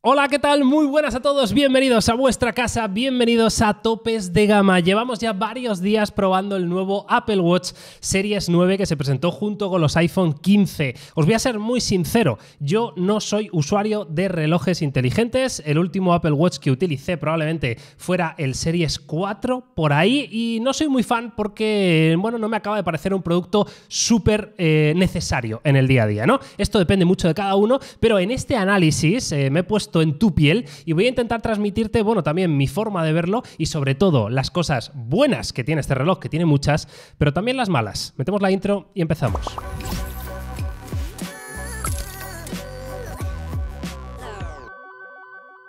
Hola, ¿qué tal? Muy buenas a todos, bienvenidos a vuestra casa, bienvenidos a Topes de Gama. Llevamos ya varios días probando el nuevo Apple Watch Series 9 que se presentó junto con los iPhone 15. Os voy a ser muy sincero, yo no soy usuario de relojes inteligentes, el último Apple Watch que utilicé probablemente fuera el Series 4 por ahí y no soy muy fan porque, bueno, no me acaba de parecer un producto súper eh, necesario en el día a día, ¿no? Esto depende mucho de cada uno, pero en este análisis eh, me he puesto en tu piel y voy a intentar transmitirte, bueno, también mi forma de verlo y sobre todo las cosas buenas que tiene este reloj, que tiene muchas, pero también las malas. Metemos la intro y empezamos.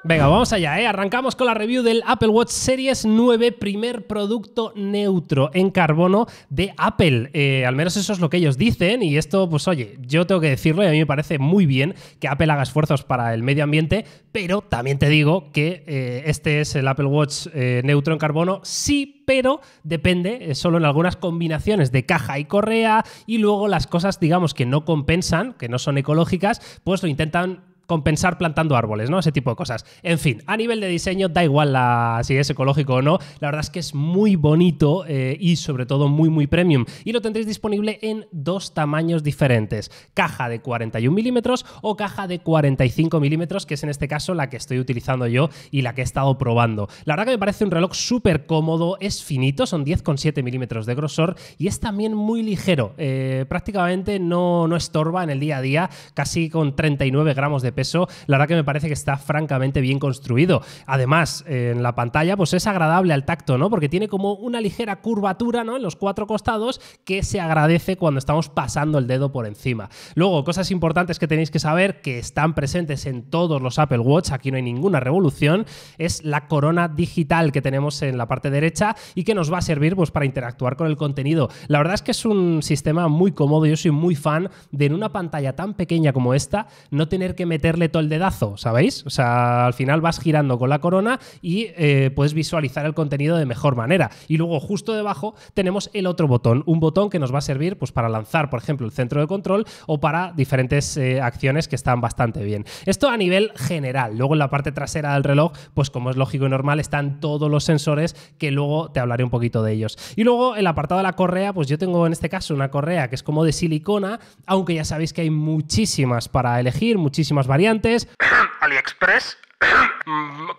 Venga, vamos allá, ¿eh? Arrancamos con la review del Apple Watch Series 9, primer producto neutro en carbono de Apple. Eh, al menos eso es lo que ellos dicen y esto, pues oye, yo tengo que decirlo y a mí me parece muy bien que Apple haga esfuerzos para el medio ambiente, pero también te digo que eh, este es el Apple Watch eh, neutro en carbono, sí, pero depende solo en algunas combinaciones de caja y correa y luego las cosas, digamos, que no compensan, que no son ecológicas, pues lo intentan compensar plantando árboles, ¿no? Ese tipo de cosas. En fin, a nivel de diseño, da igual si es ecológico o no, la verdad es que es muy bonito eh, y sobre todo muy, muy premium. Y lo tendréis disponible en dos tamaños diferentes, caja de 41 milímetros o caja de 45 milímetros, que es en este caso la que estoy utilizando yo y la que he estado probando. La verdad que me parece un reloj súper cómodo, es finito, son 10,7 milímetros de grosor y es también muy ligero, eh, prácticamente no, no estorba en el día a día, casi con 39 gramos de eso la verdad que me parece que está francamente bien construido. Además, en la pantalla, pues es agradable al tacto, ¿no? Porque tiene como una ligera curvatura, ¿no? En los cuatro costados que se agradece cuando estamos pasando el dedo por encima. Luego, cosas importantes que tenéis que saber que están presentes en todos los Apple Watch, aquí no hay ninguna revolución, es la corona digital que tenemos en la parte derecha y que nos va a servir pues para interactuar con el contenido. La verdad es que es un sistema muy cómodo, yo soy muy fan de en una pantalla tan pequeña como esta no tener que meter todo el dedazo, ¿sabéis? O sea, al final vas girando con la corona y eh, puedes visualizar el contenido de mejor manera. Y luego justo debajo tenemos el otro botón, un botón que nos va a servir pues, para lanzar, por ejemplo, el centro de control o para diferentes eh, acciones que están bastante bien. Esto a nivel general. Luego en la parte trasera del reloj, pues como es lógico y normal, están todos los sensores que luego te hablaré un poquito de ellos. Y luego el apartado de la correa, pues yo tengo en este caso una correa que es como de silicona, aunque ya sabéis que hay muchísimas para elegir, muchísimas variantes. AliExpress,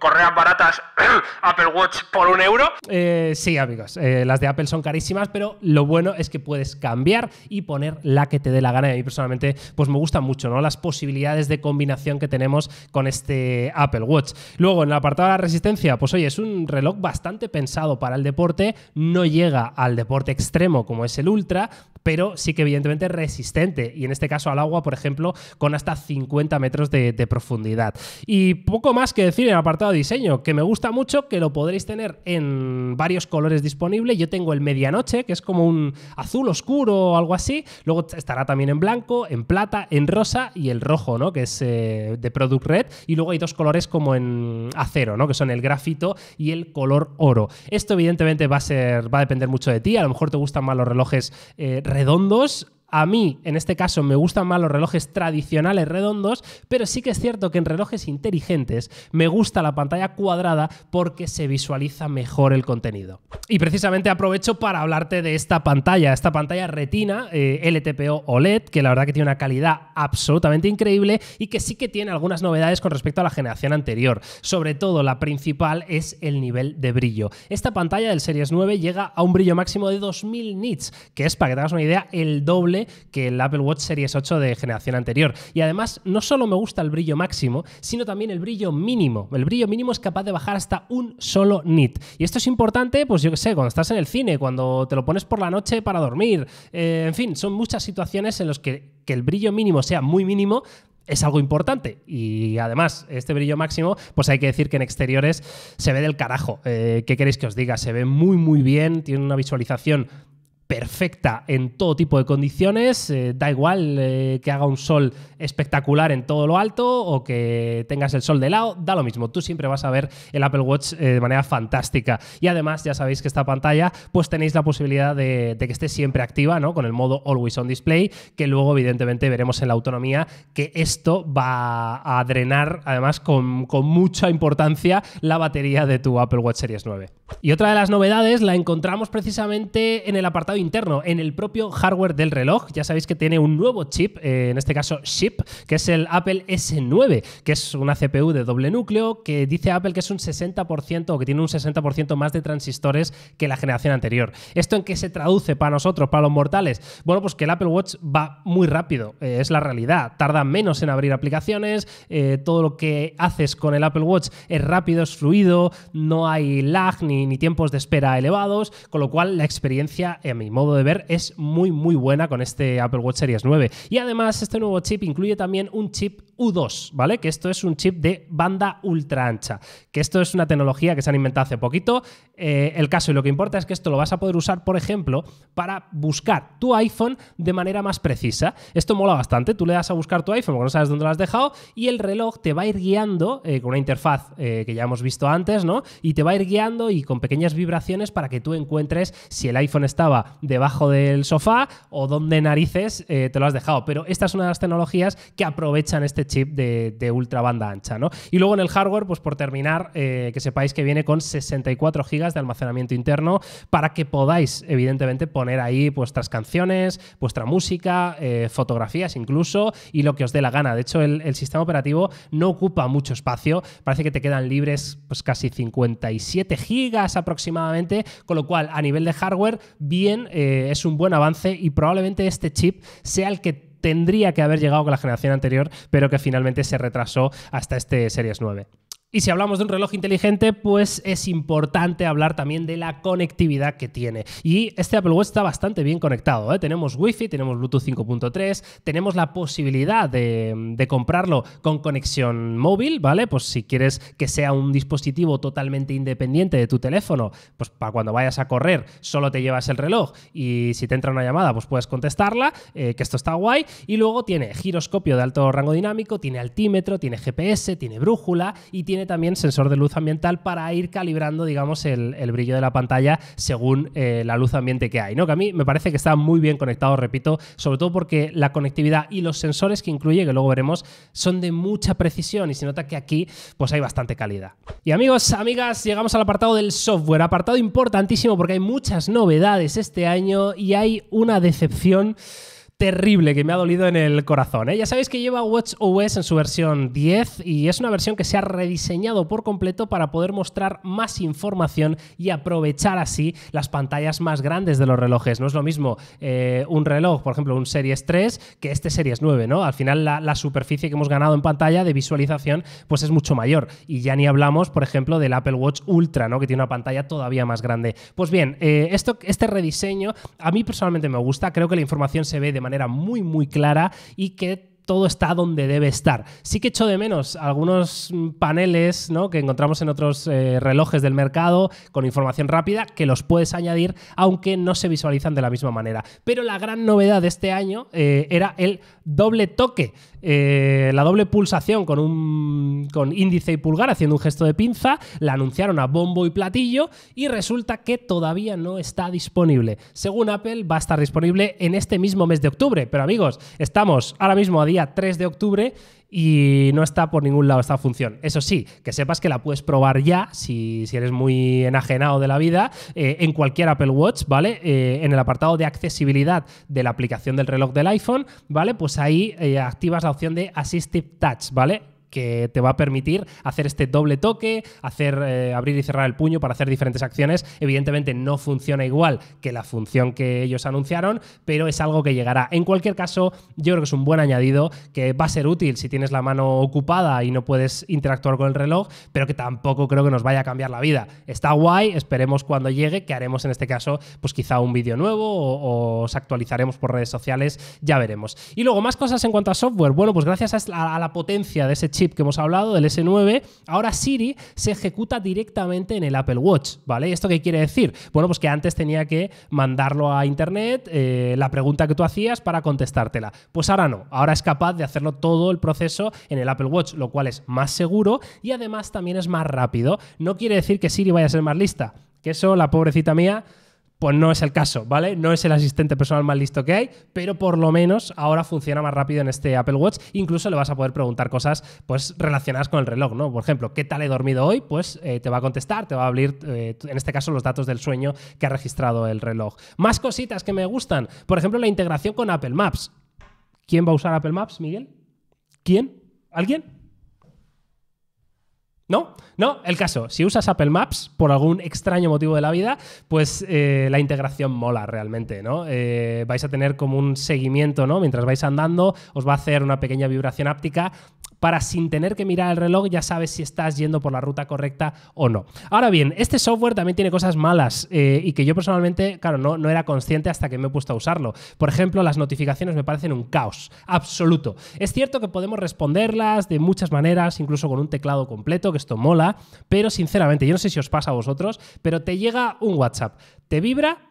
correas baratas, Apple Watch por un euro. Eh, sí, amigos, eh, las de Apple son carísimas, pero lo bueno es que puedes cambiar y poner la que te dé la gana. Y a mí personalmente, pues me gusta mucho, ¿no? Las posibilidades de combinación que tenemos con este Apple Watch. Luego, en la apartado de la resistencia, pues oye, es un reloj bastante pensado para el deporte, no llega al deporte extremo como es el Ultra, pero sí que evidentemente resistente, y en este caso al agua, por ejemplo, con hasta 50 metros de, profundidad. Y poco más que decir en el apartado de diseño, que me gusta mucho, que lo podréis tener en varios colores disponibles. Yo tengo el medianoche, que es como un azul oscuro o algo así, luego estará también en blanco, en plata, en rosa y el rojo, ¿no? que es eh, de Product Red, y luego hay dos colores como en acero, ¿no? que son el grafito y el color oro. Esto evidentemente va a ser, va a depender mucho de ti, a lo mejor te gustan más los relojes eh, redondos a mí, en este caso, me gustan más los relojes tradicionales redondos, pero sí que es cierto que en relojes inteligentes me gusta la pantalla cuadrada porque se visualiza mejor el contenido. Y precisamente aprovecho para hablarte de esta pantalla, esta pantalla retina eh, LTPO OLED, que la verdad que tiene una calidad absolutamente increíble y que sí que tiene algunas novedades con respecto a la generación anterior. Sobre todo, la principal es el nivel de brillo. Esta pantalla del Series 9 llega a un brillo máximo de 2000 nits, que es, para que te una idea, el doble que el Apple Watch Series 8 de generación anterior. Y además, no solo me gusta el brillo máximo, sino también el brillo mínimo. El brillo mínimo es capaz de bajar hasta un solo nit. Y esto es importante, pues yo qué sé, cuando estás en el cine, cuando te lo pones por la noche para dormir. Eh, en fin, son muchas situaciones en las que, que el brillo mínimo sea muy mínimo es algo importante. Y además, este brillo máximo, pues hay que decir que en exteriores se ve del carajo. Eh, ¿Qué queréis que os diga? Se ve muy, muy bien, tiene una visualización perfecta en todo tipo de condiciones. Eh, da igual eh, que haga un sol espectacular en todo lo alto o que tengas el sol de lado, da lo mismo. Tú siempre vas a ver el Apple Watch eh, de manera fantástica. Y además, ya sabéis que esta pantalla, pues tenéis la posibilidad de, que esté siempre activa, ¿no? Con el modo Always on Display, que luego, evidentemente, veremos en la autonomía que esto va a drenar, además, con mucha importancia la batería de tu Apple Watch Series 9. Y otra de las novedades la encontramos precisamente en el apartado interno en el propio hardware del reloj. Ya sabéis que tiene un nuevo chip, eh, en este caso chip, que es el Apple S9, que es una CPU de doble núcleo, que dice Apple que es un 60% o que tiene un 60% más de transistores que la generación anterior. ¿Esto en qué se traduce para nosotros, para los mortales? Bueno, pues que el Apple Watch va muy rápido, eh, es la realidad. Tarda menos en abrir aplicaciones, eh, todo lo que haces con el Apple Watch es rápido, es fluido, no hay lag ni, tiempos de espera elevados, con lo cual la experiencia a mí modo de ver, es muy muy buena con este Apple Watch Series 9. Y además, este nuevo chip incluye también un chip U2, ¿vale? Que esto es un chip de banda ultra ancha, que esto es una tecnología que se han inventado hace poquito. Eh, el caso y lo que importa es que esto lo vas a poder usar, por ejemplo, para buscar tu iPhone de manera más precisa. Esto mola bastante, tú le das a buscar tu iPhone porque no sabes dónde lo has dejado y el reloj te va a ir guiando eh, con una interfaz eh, que ya hemos visto antes, ¿no? Y te va a ir guiando y con pequeñas vibraciones para que tú encuentres si el iPhone estaba debajo del sofá o dónde narices te lo has dejado. Pero esta es una de las tecnologías que aprovechan este chip de, ultra banda ancha. ¿no? Y luego en el hardware, pues por terminar, eh, que sepáis que viene con 64 gigas de almacenamiento interno para que podáis, evidentemente, poner ahí vuestras canciones, vuestra música, eh, fotografías incluso, y lo que os dé la gana. De hecho, el, sistema operativo no ocupa mucho espacio, parece que te quedan libres pues, casi 57 gigas aproximadamente, con lo cual a nivel de hardware, bien, eh, es un buen avance y probablemente este chip sea el que tendría que haber llegado con la generación anterior, pero que finalmente se retrasó hasta este Series 9. Y si hablamos de un reloj inteligente, pues es importante hablar también de la conectividad que tiene. Y este Apple Watch está bastante bien conectado. ¿eh? Tenemos Wi-Fi, tenemos Bluetooth 5.3, tenemos la posibilidad de, comprarlo con conexión móvil, ¿vale? Pues si quieres que sea un dispositivo totalmente independiente de tu teléfono, pues para cuando vayas a correr solo te llevas el reloj y si te entra una llamada, pues puedes contestarla, eh, que esto está guay. Y luego tiene giroscopio de alto rango dinámico, tiene altímetro, tiene GPS, tiene brújula y tiene también sensor de luz ambiental para ir calibrando, digamos, el, brillo de la pantalla según eh, la luz ambiente que hay, ¿no? Que a mí me parece que está muy bien conectado, repito, sobre todo porque la conectividad y los sensores que incluye, que luego veremos, son de mucha precisión y se nota que aquí pues hay bastante calidad. Y amigos, amigas, llegamos al apartado del software, apartado importantísimo porque hay muchas novedades este año y hay una decepción terrible que me ha dolido en el corazón. ¿eh? Ya sabéis que lleva Watch OS en su versión 10 y es una versión que se ha rediseñado por completo para poder mostrar más información y aprovechar así las pantallas más grandes de los relojes. No es lo mismo eh, un reloj, por ejemplo, un Series 3 que este Series 9, ¿no? Al final la, superficie que hemos ganado en pantalla de visualización pues es mucho mayor. Y ya ni hablamos, por ejemplo, del Apple Watch Ultra, ¿no? Que tiene una pantalla todavía más grande. Pues bien, eh, esto, este rediseño a mí personalmente me gusta. Creo que la información se ve de manera manera muy, muy clara y que todo está donde debe estar. Sí que echo de menos algunos paneles que encontramos en otros eh, relojes del mercado con información rápida que los puedes añadir, aunque no se visualizan de la misma manera. Pero la gran novedad de este año eh, era el doble toque, eh, la doble pulsación con un con índice y pulgar haciendo un gesto de pinza. La anunciaron a bombo y platillo y resulta que todavía no está disponible. Según Apple, va a estar disponible en este mismo mes de octubre. Pero amigos, estamos ahora mismo a día 3 de octubre y no está por ningún lado esta función. Eso sí, que sepas que la puedes probar ya, si, eres muy enajenado de la vida, eh, en cualquier Apple Watch, ¿vale? Eh, en el apartado de accesibilidad de la aplicación del reloj del iPhone, ¿vale? Pues ahí eh, activas la opción de Assistive Touch, ¿vale? que te va a permitir hacer este doble toque, hacer eh, abrir y cerrar el puño para hacer diferentes acciones. Evidentemente no funciona igual que la función que ellos anunciaron, pero es algo que llegará. En cualquier caso, yo creo que es un buen añadido que va a ser útil si tienes la mano ocupada y no puedes interactuar con el reloj, pero que tampoco creo que nos vaya a cambiar la vida. Está guay, esperemos cuando llegue, que haremos en este caso, pues quizá un vídeo nuevo o, os actualizaremos por redes sociales, ya veremos. Y luego, más cosas en cuanto a software. Bueno, pues gracias a, a la potencia de ese chip que hemos hablado, del S9, ahora Siri se ejecuta directamente en el Apple Watch, ¿vale? ¿Esto qué quiere decir? Bueno, pues que antes tenía que mandarlo a internet, eh, la pregunta que tú hacías para contestártela. Pues ahora no, ahora es capaz de hacerlo todo el proceso en el Apple Watch, lo cual es más seguro y además también es más rápido. No quiere decir que Siri vaya a ser más lista, que eso la pobrecita mía pues no es el caso, ¿vale? No es el asistente personal más listo que hay, pero por lo menos ahora funciona más rápido en este Apple Watch. Incluso le vas a poder preguntar cosas pues, relacionadas con el reloj, ¿no? Por ejemplo, ¿qué tal he dormido hoy? Pues eh, te va a contestar, te va a abrir, eh, en este caso, los datos del sueño que ha registrado el reloj. Más cositas que me gustan. Por ejemplo, la integración con Apple Maps. ¿Quién va a usar Apple Maps, Miguel? ¿Quién? ¿Alguien? No, no, el caso, si usas Apple Maps por algún extraño motivo de la vida, pues eh, la integración mola realmente, ¿no? Eh, vais a tener como un seguimiento, ¿no? Mientras vais andando, os va a hacer una pequeña vibración áptica para sin tener que mirar el reloj ya sabes si estás yendo por la ruta correcta o no. Ahora bien, este software también tiene cosas malas eh, y que yo personalmente, claro, no, no era consciente hasta que me he puesto a usarlo. Por ejemplo, las notificaciones me parecen un caos absoluto. Es cierto que podemos responderlas de muchas maneras, incluso con un teclado completo, que esto mola, pero sinceramente, yo no sé si os pasa a vosotros, pero te llega un WhatsApp, te vibra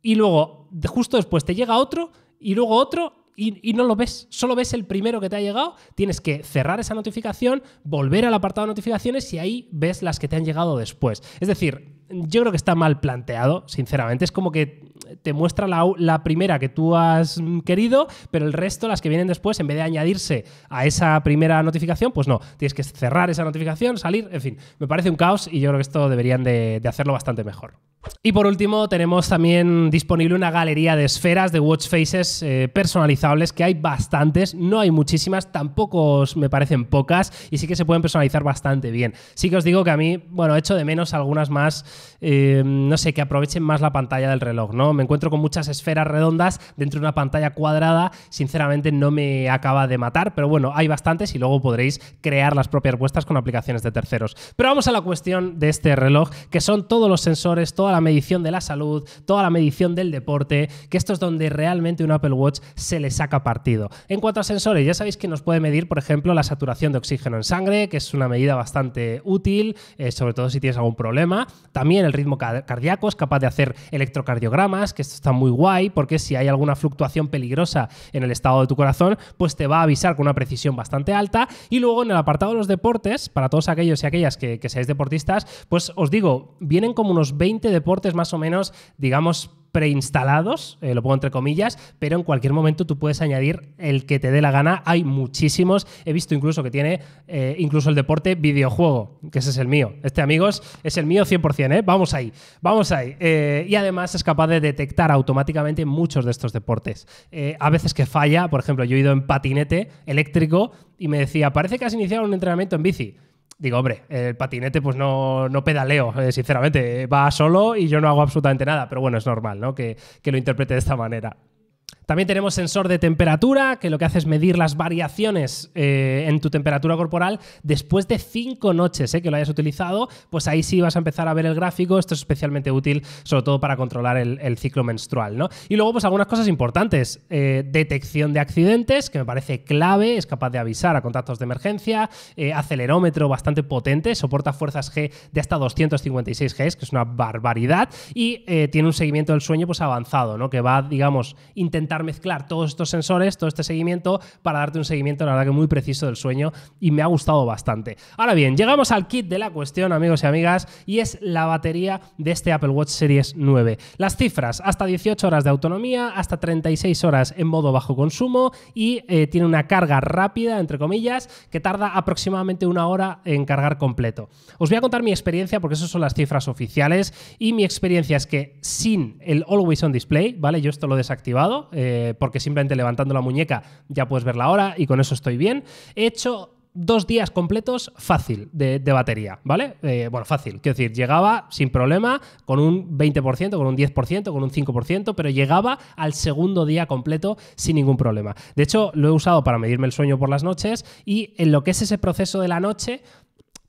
y luego, justo después, te llega otro y luego otro y, no lo ves, solo ves el primero que te ha llegado, tienes que cerrar esa notificación, volver al apartado de notificaciones y ahí ves las que te han llegado después. Es decir, yo creo que está mal planteado, sinceramente. Es como que te muestra la, primera que tú has querido, pero el resto, las que vienen después, en vez de añadirse a esa primera notificación, pues no, tienes que cerrar esa notificación, salir, en fin, me parece un caos y yo creo que esto deberían de, hacerlo bastante mejor. Y por último, tenemos también disponible una galería de esferas de watch faces eh, personalizables, que hay bastantes, no hay muchísimas, tampoco me parecen pocas, y sí que se pueden personalizar bastante bien. Sí que os digo que a mí, bueno, he hecho de menos algunas más eh, no sé, que aprovechen más la pantalla del reloj, ¿no? Me encuentro con muchas esferas redondas dentro de una pantalla cuadrada, sinceramente no me acaba de matar, pero bueno, hay bastantes y luego podréis crear las propias vuestras con aplicaciones de terceros. Pero vamos a la cuestión de este reloj, que son todos los sensores, toda la medición de la salud, toda la medición del deporte, que esto es donde realmente un Apple Watch se le saca partido. En cuanto a sensores, ya sabéis que nos puede medir, por ejemplo, la saturación de oxígeno en sangre, que es una medida bastante útil, eh, sobre todo si tienes algún problema también el ritmo cardíaco, es capaz de hacer electrocardiogramas, que esto está muy guay, porque si hay alguna fluctuación peligrosa en el estado de tu corazón, pues te va a avisar con una precisión bastante alta. Y luego en el apartado de los deportes, para todos aquellos y aquellas que, seáis deportistas, pues os digo, vienen como unos 20 deportes más o menos, digamos, preinstalados, eh, lo pongo entre comillas, pero en cualquier momento tú puedes añadir el que te dé la gana. Hay muchísimos. He visto incluso que tiene eh, incluso el deporte videojuego, que ese es el mío. Este, amigos, es el mío 100%, ¿eh? Vamos ahí, vamos ahí. Eh, y además es capaz de detectar automáticamente muchos de estos deportes. a veces que falla, por ejemplo, yo he ido en patinete eléctrico y me decía, parece que has iniciado un entrenamiento en bici digo, hombre, el patinete pues no, pedaleo, eh, sinceramente, va solo y yo no hago absolutamente nada, pero bueno, es normal, ¿no? Que, que lo interprete de esta manera. También tenemos sensor de temperatura, que lo que hace es medir las variaciones eh, en tu temperatura corporal después de cinco noches eh, que lo hayas utilizado, pues ahí sí vas a empezar a ver el gráfico. Esto es especialmente útil, sobre todo para controlar el, ciclo menstrual. ¿no? Y luego, pues algunas cosas importantes. Eh, detección de accidentes, que me parece clave, es capaz de avisar a contactos de emergencia. acelerómetro bastante potente, soporta fuerzas G de hasta 256 G que es una barbaridad. Y tiene un seguimiento del sueño pues avanzado, ¿no? que va, digamos, intentando mezclar todos estos sensores, todo este seguimiento, para darte un seguimiento, la verdad que muy preciso del sueño y me ha gustado bastante. Ahora bien, llegamos al kit de la cuestión, amigos y amigas, y es la batería de este Apple Watch Series 9. Las cifras, hasta 18 horas de autonomía, hasta 36 horas en modo bajo consumo y eh, tiene una carga rápida, entre comillas, que tarda aproximadamente una hora en cargar completo. Os voy a contar mi experiencia porque esas son las cifras oficiales y mi experiencia es que sin el Always On Display, ¿vale? Yo esto lo he desactivado, eh, eh, porque simplemente levantando la muñeca ya puedes ver la hora y con eso estoy bien. He hecho dos días completos fácil de, batería, ¿vale? Eh, bueno, fácil, quiero decir, llegaba sin problema con un 20%, con un 10%, con un 5%, pero llegaba al segundo día completo sin ningún problema. De hecho, lo he usado para medirme el sueño por las noches y en lo que es ese proceso de la noche,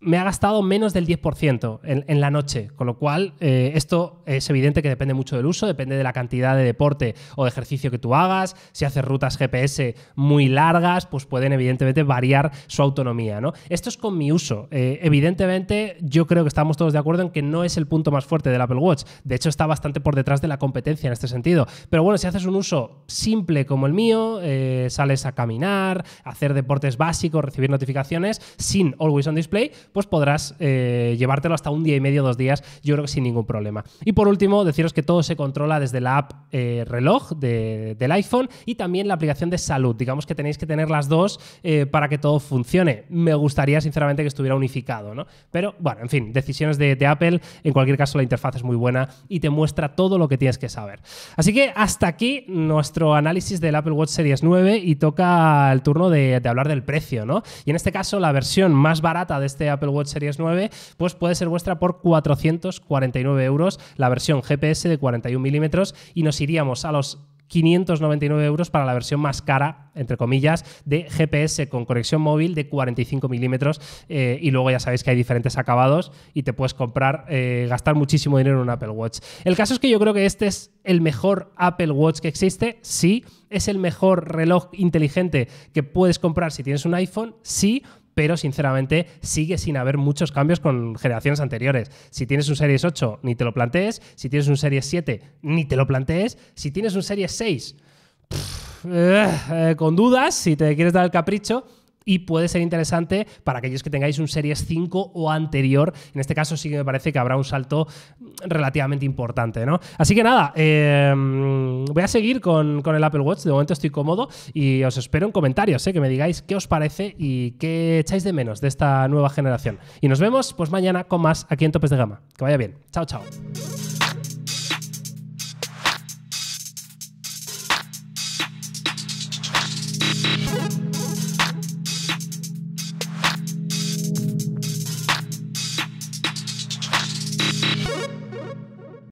me ha gastado menos del 10% en, la noche, con lo cual eh, esto es evidente que depende mucho del uso, depende de la cantidad de deporte o de ejercicio que tú hagas, si haces rutas GPS muy largas, pues pueden evidentemente variar su autonomía. ¿no? Esto es con mi uso. Eh, evidentemente yo creo que estamos todos de acuerdo en que no es el punto más fuerte del Apple Watch, de hecho está bastante por detrás de la competencia en este sentido, pero bueno, si haces un uso simple como el mío, eh, sales a caminar, hacer deportes básicos, recibir notificaciones sin Always on Display, pues podrás eh, llevártelo hasta un día y medio, dos días, yo creo que sin ningún problema. Y por último, deciros que todo se controla desde la app eh, reloj del iPhone y también la aplicación de salud. Digamos que tenéis que tener las dos eh, para que todo funcione. Me gustaría, sinceramente, que estuviera unificado, ¿no? Pero bueno, en fin, decisiones de, Apple. En cualquier caso, la interfaz es muy buena y te muestra todo lo que tienes que saber. Así que hasta aquí nuestro análisis del Apple Watch Series 9 y toca el turno de, hablar del precio, ¿no? Y en este caso, la versión más barata de este Apple Watch Series 9, pues puede ser vuestra por 449 euros, la versión GPS de 41 milímetros, y nos iríamos a los 599 euros para la versión más cara, entre comillas, de GPS con conexión móvil de 45 milímetros. Eh, y luego ya sabéis que hay diferentes acabados y te puedes comprar, eh, gastar muchísimo dinero en un Apple Watch. El caso es que yo creo que este es el mejor Apple Watch que existe, sí. Es el mejor reloj inteligente que puedes comprar si tienes un iPhone, sí pero sinceramente sigue sin haber muchos cambios con generaciones anteriores. Si tienes un Series 8, ni te lo plantees. Si tienes un Series 7, ni te lo plantees. Si tienes un Series 6, eh, eh, con dudas, si te quieres dar el capricho y puede ser interesante para aquellos que tengáis un Series 5 o anterior. En este caso sí que me parece que habrá un salto relativamente importante, ¿no? Así que nada, em, voy a seguir con, el Apple Watch, de momento estoy cómodo y os espero en comentarios, ¿eh? que me digáis qué os parece y qué echáis de menos de esta nueva generación. Y nos vemos pues mañana con más aquí en Topes de Gama. Que vaya bien. Chao, chao.